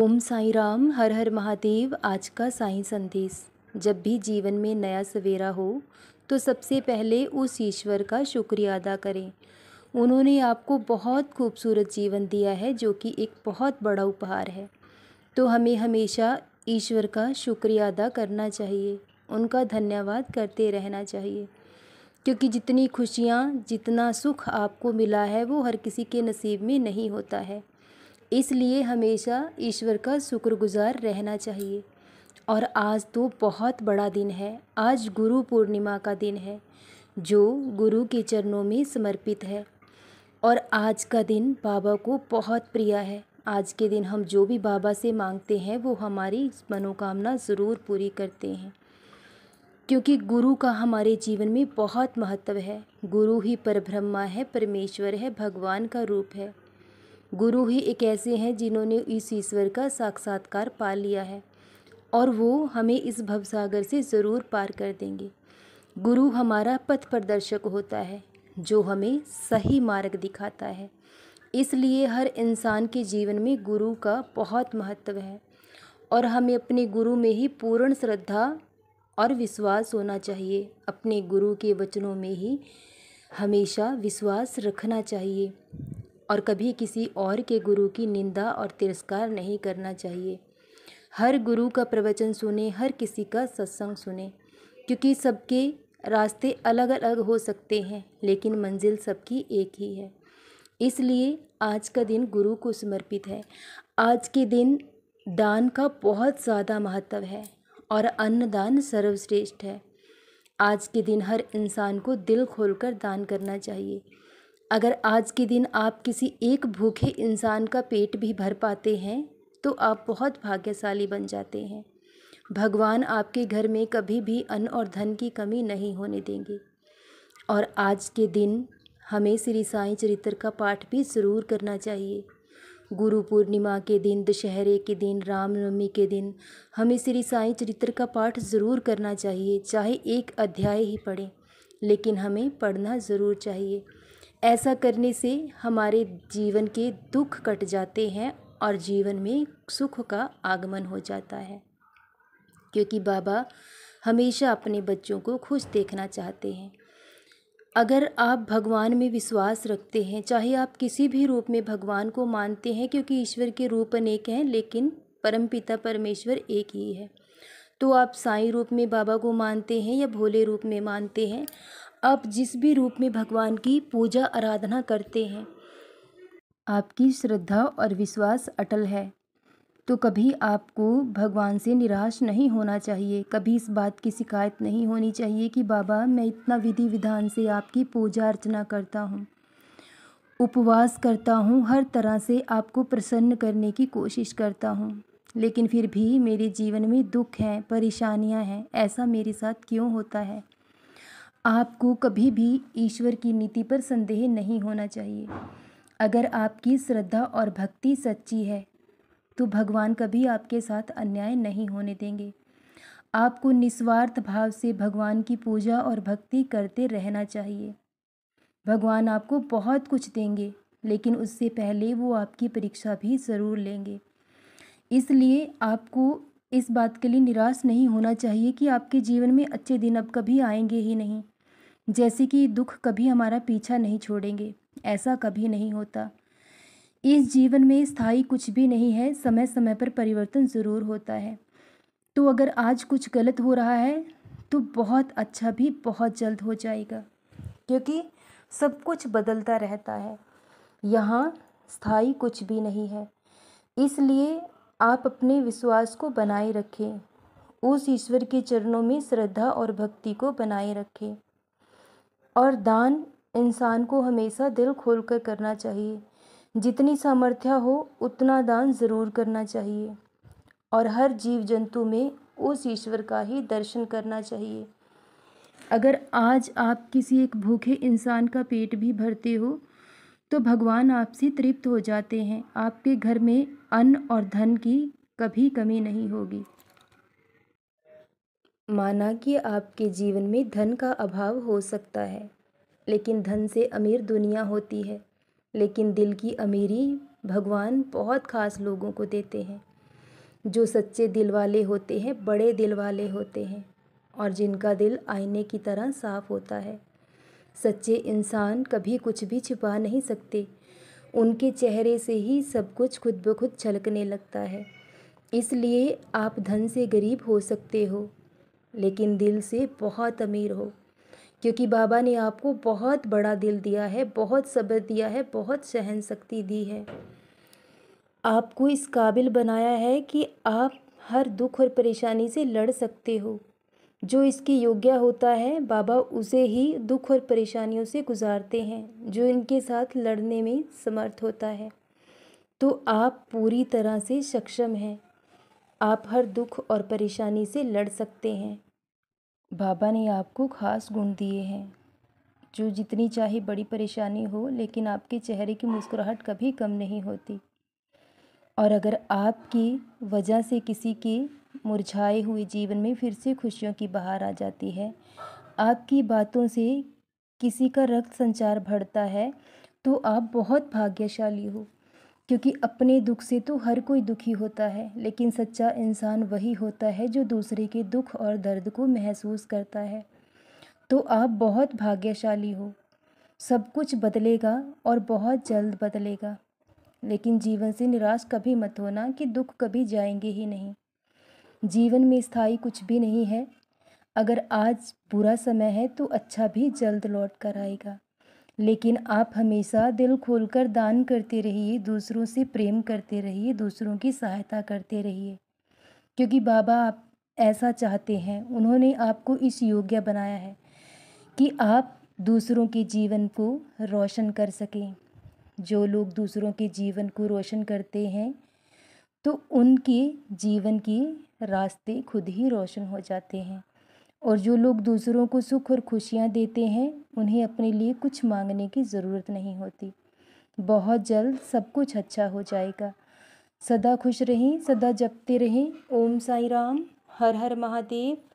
ओम साई राम हर हर महादेव आज का साई संदेश जब भी जीवन में नया सवेरा हो तो सबसे पहले उस ईश्वर का शुक्रिया अदा करें उन्होंने आपको बहुत खूबसूरत जीवन दिया है जो कि एक बहुत बड़ा उपहार है तो हमें हमेशा ईश्वर का शुक्रिया अदा करना चाहिए उनका धन्यवाद करते रहना चाहिए क्योंकि जितनी खुशियाँ जितना सुख आपको मिला है वो हर किसी के नसीब में नहीं होता है इसलिए हमेशा ईश्वर का शुक्रगुज़ार रहना चाहिए और आज तो बहुत बड़ा दिन है आज गुरु पूर्णिमा का दिन है जो गुरु के चरणों में समर्पित है और आज का दिन बाबा को बहुत प्रिय है आज के दिन हम जो भी बाबा से मांगते हैं वो हमारी मनोकामना ज़रूर पूरी करते हैं क्योंकि गुरु का हमारे जीवन में बहुत महत्व है गुरु ही परब्रह्मा है परमेश्वर है भगवान का रूप है गुरु ही एक ऐसे हैं जिन्होंने इस ईश्वर का साक्षात्कार पा लिया है और वो हमें इस भवसागर से ज़रूर पार कर देंगे गुरु हमारा पथ प्रदर्शक होता है जो हमें सही मार्ग दिखाता है इसलिए हर इंसान के जीवन में गुरु का बहुत महत्व है और हमें अपने गुरु में ही पूर्ण श्रद्धा और विश्वास होना चाहिए अपने गुरु के वचनों में ही हमेशा विश्वास रखना चाहिए और कभी किसी और के गुरु की निंदा और तिरस्कार नहीं करना चाहिए हर गुरु का प्रवचन सुने हर किसी का सत्संग सुने क्योंकि सबके रास्ते अलग अलग हो सकते हैं लेकिन मंजिल सबकी एक ही है इसलिए आज का दिन गुरु को समर्पित है आज के दिन दान का बहुत ज़्यादा महत्व है और अन्नदान सर्वश्रेष्ठ है आज के दिन हर इंसान को दिल खोलकर दान करना चाहिए अगर आज के दिन आप किसी एक भूखे इंसान का पेट भी भर पाते हैं तो आप बहुत भाग्यशाली बन जाते हैं भगवान आपके घर में कभी भी अन्न और धन की कमी नहीं होने देंगे और आज के दिन हमें श्री साई चरित्र का पाठ भी ज़रूर करना चाहिए गुरु पूर्णिमा के दिन दशहरे के दिन रामनवमी के दिन हमें श्री साई चरित्र का पाठ ज़रूर करना चाहिए चाहे एक अध्याय ही पढ़ें लेकिन हमें पढ़ना ज़रूर चाहिए ऐसा करने से हमारे जीवन के दुख कट जाते हैं और जीवन में सुख का आगमन हो जाता है क्योंकि बाबा हमेशा अपने बच्चों को खुश देखना चाहते हैं अगर आप भगवान में विश्वास रखते हैं चाहे आप किसी भी रूप में भगवान को मानते हैं क्योंकि ईश्वर के रूप अनेक हैं लेकिन परमपिता परमेश्वर एक ही है तो आप साई रूप में बाबा को मानते हैं या भोले रूप में मानते हैं आप जिस भी रूप में भगवान की पूजा आराधना करते हैं आपकी श्रद्धा और विश्वास अटल है तो कभी आपको भगवान से निराश नहीं होना चाहिए कभी इस बात की शिकायत नहीं होनी चाहिए कि बाबा मैं इतना विधि विधान से आपकी पूजा अर्चना करता हूँ उपवास करता हूँ हर तरह से आपको प्रसन्न करने की कोशिश करता हूँ लेकिन फिर भी मेरे जीवन में दुख हैं परेशानियाँ हैं ऐसा मेरे साथ क्यों होता है आपको कभी भी ईश्वर की नीति पर संदेह नहीं होना चाहिए अगर आपकी श्रद्धा और भक्ति सच्ची है तो भगवान कभी आपके साथ अन्याय नहीं होने देंगे आपको निस्वार्थ भाव से भगवान की पूजा और भक्ति करते रहना चाहिए भगवान आपको बहुत कुछ देंगे लेकिन उससे पहले वो आपकी परीक्षा भी ज़रूर लेंगे इसलिए आपको इस बात के लिए निराश नहीं होना चाहिए कि आपके जीवन में अच्छे दिन अब कभी आएंगे ही नहीं जैसे कि दुख कभी हमारा पीछा नहीं छोड़ेंगे ऐसा कभी नहीं होता इस जीवन में स्थाई कुछ भी नहीं है समय समय पर परिवर्तन ज़रूर होता है तो अगर आज कुछ गलत हो रहा है तो बहुत अच्छा भी बहुत जल्द हो जाएगा क्योंकि सब कुछ बदलता रहता है यहाँ स्थाई कुछ भी नहीं है इसलिए आप अपने विश्वास को बनाए रखें उस ईश्वर के चरणों में श्रद्धा और भक्ति को बनाए रखें और दान इंसान को हमेशा दिल खोल कर करना चाहिए जितनी सामर्थ्य हो उतना दान ज़रूर करना चाहिए और हर जीव जंतु में उस ईश्वर का ही दर्शन करना चाहिए अगर आज आप किसी एक भूखे इंसान का पेट भी भरते हो तो भगवान आपसे तृप्त हो जाते हैं आपके घर में अन्न और धन की कभी कमी नहीं होगी माना कि आपके जीवन में धन का अभाव हो सकता है लेकिन धन से अमीर दुनिया होती है लेकिन दिल की अमीरी भगवान बहुत ख़ास लोगों को देते हैं जो सच्चे दिल वाले होते हैं बड़े दिल वाले होते हैं और जिनका दिल आईने की तरह साफ होता है सच्चे इंसान कभी कुछ भी छिपा नहीं सकते उनके चेहरे से ही सब कुछ खुद ब खुद छलकने लगता है इसलिए आप धन से गरीब हो सकते हो लेकिन दिल से बहुत अमीर हो क्योंकि बाबा ने आपको बहुत बड़ा दिल दिया है बहुत सब्र दिया है बहुत सहन शक्ति दी है आपको इस काबिल बनाया है कि आप हर दुख और परेशानी से लड़ सकते हो जो इसके योग्य होता है बाबा उसे ही दुख और परेशानियों से गुजारते हैं जो इनके साथ लड़ने में समर्थ होता है तो आप पूरी तरह से सक्षम हैं आप हर दुख और परेशानी से लड़ सकते हैं बाबा ने आपको खास गुण दिए हैं जो जितनी चाहे बड़ी परेशानी हो लेकिन आपके चेहरे की मुस्कुराहट कभी कम नहीं होती और अगर आपकी वजह से किसी के मुरझाए हुए जीवन में फिर से खुशियों की बहार आ जाती है आपकी बातों से किसी का रक्त संचार बढ़ता है तो आप बहुत भाग्यशाली हो क्योंकि अपने दुख से तो हर कोई दुखी होता है लेकिन सच्चा इंसान वही होता है जो दूसरे के दुख और दर्द को महसूस करता है तो आप बहुत भाग्यशाली हो सब कुछ बदलेगा और बहुत जल्द बदलेगा लेकिन जीवन से निराश कभी मत होना कि दुख कभी जाएंगे ही नहीं जीवन में स्थायी कुछ भी नहीं है अगर आज बुरा समय है तो अच्छा भी जल्द लौट कर आएगा लेकिन आप हमेशा दिल खोलकर दान करते रहिए दूसरों से प्रेम करते रहिए दूसरों की सहायता करते रहिए क्योंकि बाबा आप ऐसा चाहते हैं उन्होंने आपको इस योग्य बनाया है कि आप दूसरों के जीवन को रोशन कर सकें जो लोग दूसरों के जीवन को रोशन करते हैं तो उनके जीवन के रास्ते खुद ही रोशन हो जाते हैं और जो लोग दूसरों को सुख और खुशियाँ देते हैं उन्हें अपने लिए कुछ मांगने की ज़रूरत नहीं होती बहुत जल्द सब कुछ अच्छा हो जाएगा सदा खुश रहें सदा जपते रहें ओम साई राम हर हर महादेव